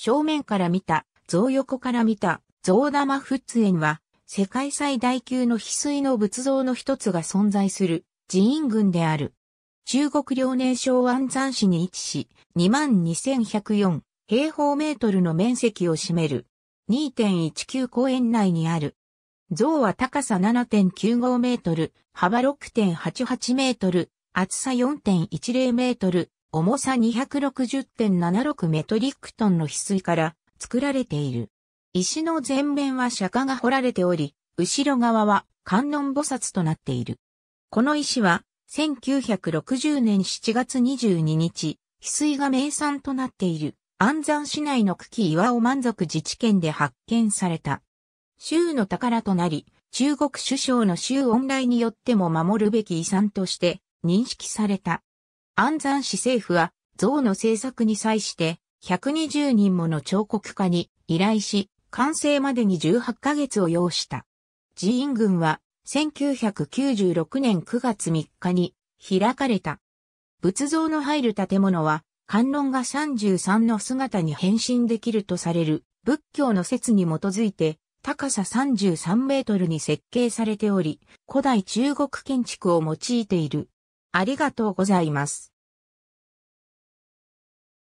正面から見た、像横から見た、像玉仏園は、世界最大級の翡翠の仏像の一つが存在する寺院群である。中国遼寧省安山市に位置し、22,104平方メートルの面積を占める。2.19公園内にある。像は高さ7.95メートル、幅6.88メートル、厚さ4.10メートル、重さ260.76メトリックトンの翡翠から作られている。石の前面は釈迦が掘られており、後ろ側は観音菩薩となっている。この石は、1960年7月22日、翡翠が名産となっている、安山市内の茎岩尾満足自治県で発見された。州の宝となり、中国首相の州恩来によっても守るべき遺産として認識された。安山市政府は像の制作に際して120人もの彫刻家に依頼し、完成までに18ヶ月を要した。寺院群は1996年9月3日に開かれた。仏像の入る建物は観音が33の姿に変身できるとされる仏教の説に基づいて高さ33メートルに設計されており、古代中国建築を用いている。ありがとうございます。